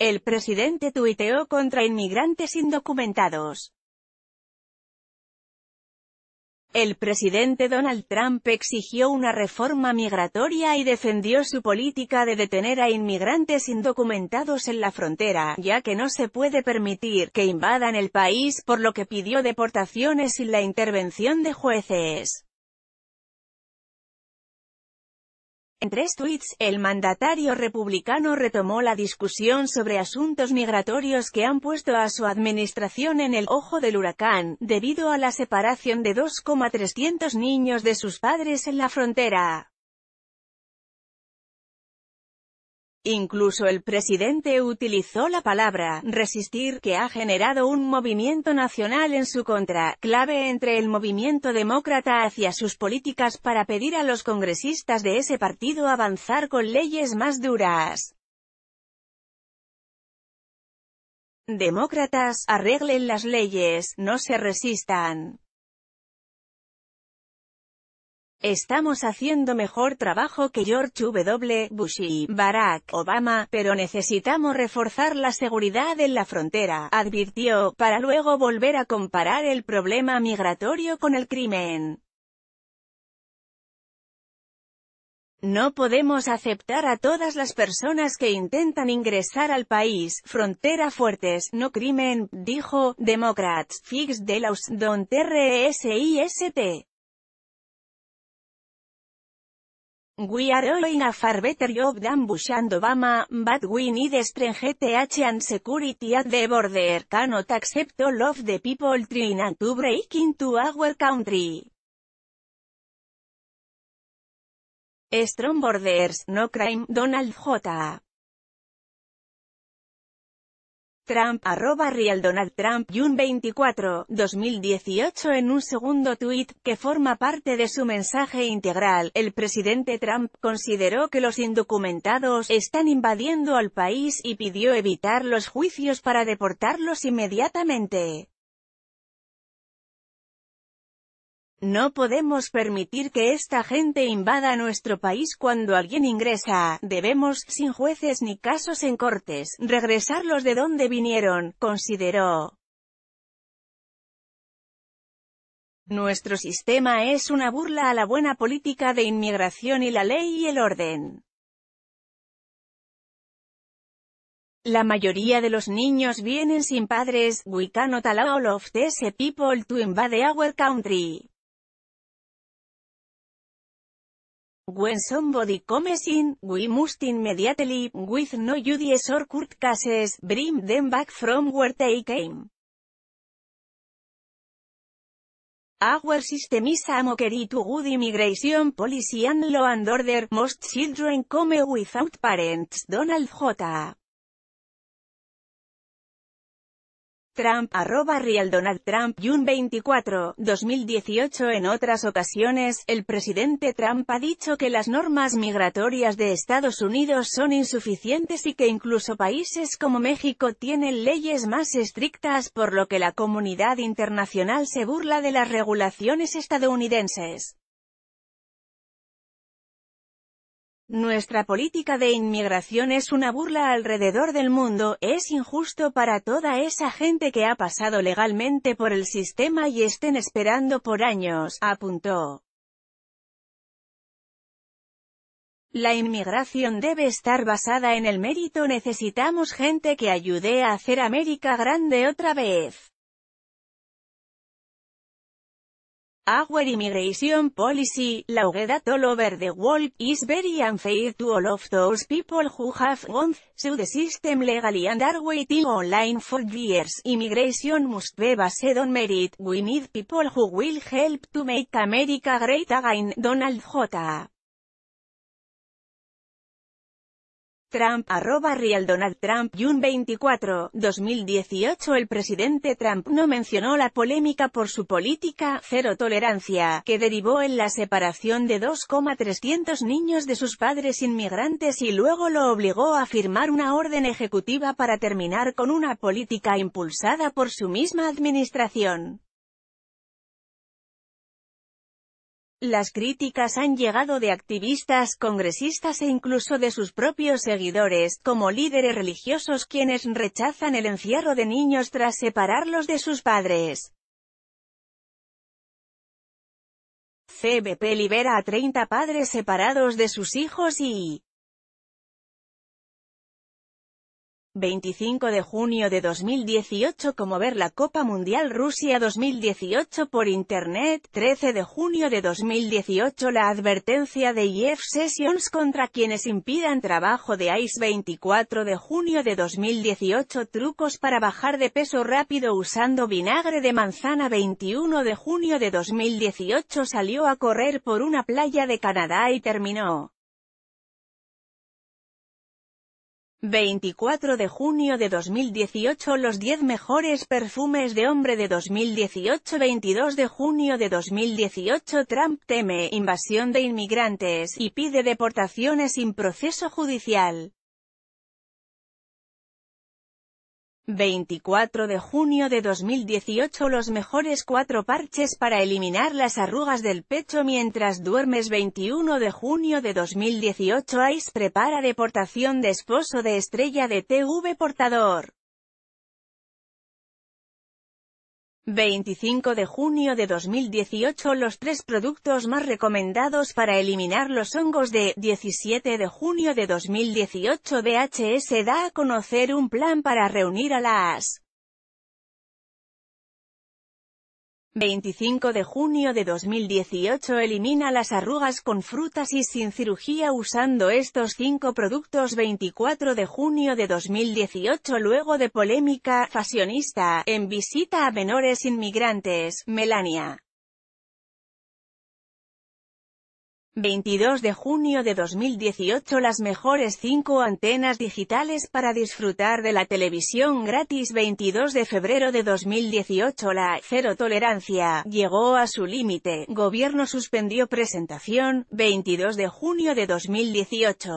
El presidente tuiteó contra inmigrantes indocumentados. El presidente Donald Trump exigió una reforma migratoria y defendió su política de detener a inmigrantes indocumentados en la frontera, ya que no se puede permitir que invadan el país por lo que pidió deportaciones sin la intervención de jueces. En tres tweets, el mandatario republicano retomó la discusión sobre asuntos migratorios que han puesto a su administración en el ojo del huracán, debido a la separación de 2,300 niños de sus padres en la frontera. Incluso el presidente utilizó la palabra «resistir», que ha generado un movimiento nacional en su contra, clave entre el movimiento demócrata hacia sus políticas para pedir a los congresistas de ese partido avanzar con leyes más duras. Demócratas, arreglen las leyes, no se resistan. Estamos haciendo mejor trabajo que George W. Bush y Barack Obama, pero necesitamos reforzar la seguridad en la frontera, advirtió, para luego volver a comparar el problema migratorio con el crimen. No podemos aceptar a todas las personas que intentan ingresar al país, frontera fuertes, no crimen, dijo, Democrats, fix de los don't We are in a far better job than Bush and Obama, but we need strength and security at the border cannot accept all of the people trying to break into our country. Strong Borders, No Crime, Donald J. Trump, arroba Real Donald Trump, June 24, 2018 En un segundo tuit, que forma parte de su mensaje integral, el presidente Trump consideró que los indocumentados están invadiendo al país y pidió evitar los juicios para deportarlos inmediatamente. No podemos permitir que esta gente invada nuestro país cuando alguien ingresa, debemos, sin jueces ni casos en cortes, regresarlos de donde vinieron, consideró. Nuestro sistema es una burla a la buena política de inmigración y la ley y el orden. La mayoría de los niños vienen sin padres, we cannot allow all of these people to invade our country. When somebody comes in, we must immediately, with no judies or court cases, bring them back from where they came. Our system is a mockery to good immigration policy and law and order, most children come without parents. Donald J. Trump, arroba Real Donald Trump, June 24, 2018 En otras ocasiones, el presidente Trump ha dicho que las normas migratorias de Estados Unidos son insuficientes y que incluso países como México tienen leyes más estrictas por lo que la comunidad internacional se burla de las regulaciones estadounidenses. Nuestra política de inmigración es una burla alrededor del mundo, es injusto para toda esa gente que ha pasado legalmente por el sistema y estén esperando por años, apuntó. La inmigración debe estar basada en el mérito necesitamos gente que ayude a hacer América grande otra vez. Our immigration policy, law that all over the world, is very unfair to all of those people who have gone through the system legally and are waiting online for years. Immigration must be based on merit. We need people who will help to make America great again. Donald J. Trump, arroba Real Donald Trump, un 24, 2018 El presidente Trump no mencionó la polémica por su política, cero tolerancia, que derivó en la separación de 2,300 niños de sus padres inmigrantes y luego lo obligó a firmar una orden ejecutiva para terminar con una política impulsada por su misma administración. Las críticas han llegado de activistas, congresistas e incluso de sus propios seguidores, como líderes religiosos quienes rechazan el encierro de niños tras separarlos de sus padres. CBP libera a 30 padres separados de sus hijos y 25 de junio de 2018 como ver la Copa Mundial Rusia 2018 por Internet, 13 de junio de 2018 la advertencia de Jeff Sessions contra quienes impidan trabajo de ICE 24 de junio de 2018 trucos para bajar de peso rápido usando vinagre de manzana 21 de junio de 2018 salió a correr por una playa de Canadá y terminó 24 de junio de 2018 Los 10 mejores perfumes de hombre de 2018 22 de junio de 2018 Trump teme invasión de inmigrantes y pide deportaciones sin proceso judicial 24 de junio de 2018 Los mejores cuatro parches para eliminar las arrugas del pecho mientras duermes 21 de junio de 2018 Ice prepara deportación de esposo de estrella de TV portador 25 de junio de 2018 Los tres productos más recomendados para eliminar los hongos de 17 de junio de 2018 DHS da a conocer un plan para reunir a las 25 de junio de 2018 Elimina las arrugas con frutas y sin cirugía usando estos 5 productos 24 de junio de 2018 Luego de polémica, fashionista, en visita a menores inmigrantes, Melania. 22 de junio de 2018 Las mejores cinco antenas digitales para disfrutar de la televisión gratis 22 de febrero de 2018 La cero tolerancia llegó a su límite, gobierno suspendió presentación, 22 de junio de 2018